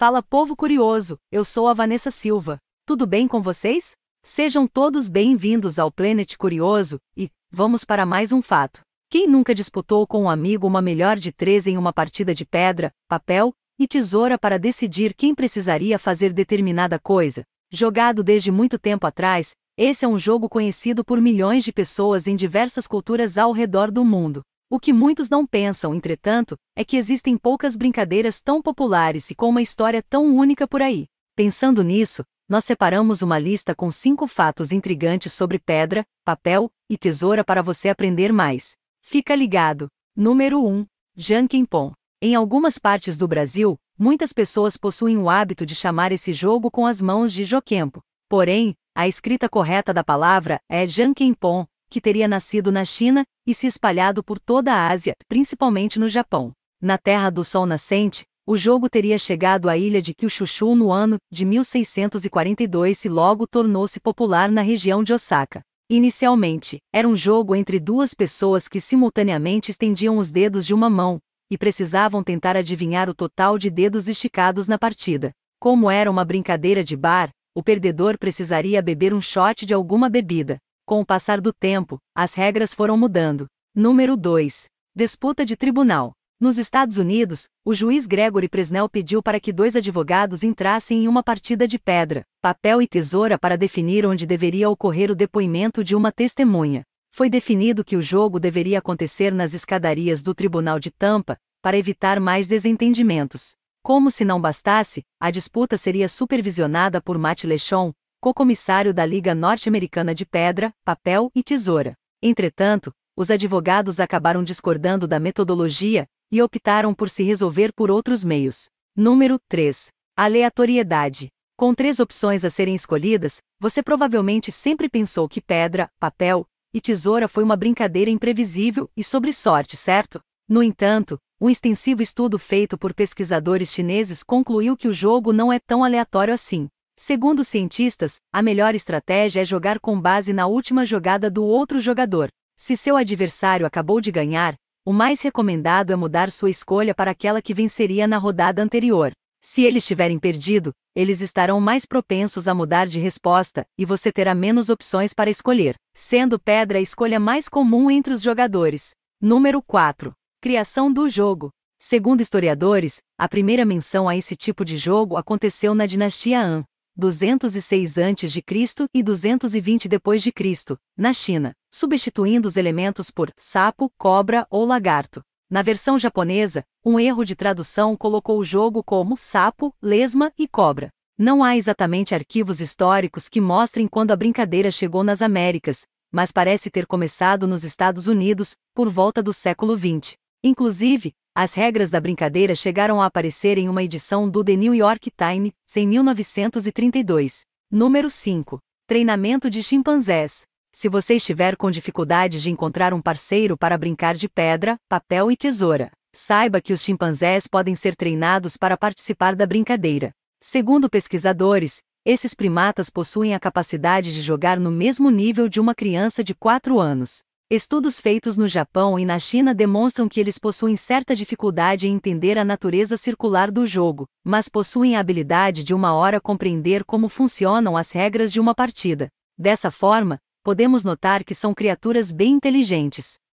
Fala povo curioso, eu sou a Vanessa Silva. Tudo bem com vocês? Sejam todos bem-vindos ao Planet Curioso e vamos para mais um fato. Quem nunca disputou com um amigo uma melhor de três em uma partida de pedra, papel e tesoura para decidir quem precisaria fazer determinada coisa? Jogado desde muito tempo atrás, esse é um jogo conhecido por milhões de pessoas em diversas culturas ao redor do mundo. O que muitos não pensam, entretanto, é que existem poucas brincadeiras tão populares e com uma história tão única por aí. Pensando nisso, nós separamos uma lista com cinco fatos intrigantes sobre pedra, papel e tesoura para você aprender mais. Fica ligado! Número 1. Jankenpon. Em algumas partes do Brasil, muitas pessoas possuem o hábito de chamar esse jogo com as mãos de joquempo. Porém, a escrita correta da palavra é Jankenpon, que teria nascido na China e se espalhado por toda a Ásia, principalmente no Japão. Na Terra do Sol Nascente, o jogo teria chegado à ilha de Kyushu no ano de 1642 e logo tornou-se popular na região de Osaka. Inicialmente, era um jogo entre duas pessoas que simultaneamente estendiam os dedos de uma mão, e precisavam tentar adivinhar o total de dedos esticados na partida. Como era uma brincadeira de bar, o perdedor precisaria beber um shot de alguma bebida. Com o passar do tempo, as regras foram mudando. Número 2. Disputa de tribunal. Nos Estados Unidos, o juiz Gregory Presnell pediu para que dois advogados entrassem em uma partida de pedra, papel e tesoura para definir onde deveria ocorrer o depoimento de uma testemunha. Foi definido que o jogo deveria acontecer nas escadarias do Tribunal de Tampa, para evitar mais desentendimentos. Como se não bastasse, a disputa seria supervisionada por Matt Lechon, Co-comissário da Liga Norte-Americana de Pedra, Papel e Tesoura. Entretanto, os advogados acabaram discordando da metodologia e optaram por se resolver por outros meios. Número 3. Aleatoriedade. Com três opções a serem escolhidas, você provavelmente sempre pensou que pedra, papel e tesoura foi uma brincadeira imprevisível e sobre sorte, certo? No entanto, um extensivo estudo feito por pesquisadores chineses concluiu que o jogo não é tão aleatório assim. Segundo cientistas, a melhor estratégia é jogar com base na última jogada do outro jogador. Se seu adversário acabou de ganhar, o mais recomendado é mudar sua escolha para aquela que venceria na rodada anterior. Se eles tiverem perdido, eles estarão mais propensos a mudar de resposta e você terá menos opções para escolher, sendo pedra a escolha mais comum entre os jogadores. Número 4. Criação do jogo. Segundo historiadores, a primeira menção a esse tipo de jogo aconteceu na dinastia An, 206 a.C. e 220 d.C., na China, substituindo os elementos por sapo, cobra ou lagarto. Na versão japonesa, um erro de tradução colocou o jogo como sapo, lesma e cobra. Não há exatamente arquivos históricos que mostrem quando a brincadeira chegou nas Américas, mas parece ter começado nos Estados Unidos, por volta do século XX. Inclusive, as regras da brincadeira chegaram a aparecer em uma edição do The New York Times, em 1932. Número 5. Treinamento de chimpanzés. Se você estiver com dificuldades de encontrar um parceiro para brincar de pedra, papel e tesoura, saiba que os chimpanzés podem ser treinados para participar da brincadeira. Segundo pesquisadores, esses primatas possuem a capacidade de jogar no mesmo nível de uma criança de 4 anos. Estudos feitos no Japão e na China demonstram que eles possuem certa dificuldade em entender a natureza circular do jogo, mas possuem a habilidade de uma hora compreender como funcionam as regras de uma partida. Dessa forma, podemos notar que são criaturas bem inteligentes.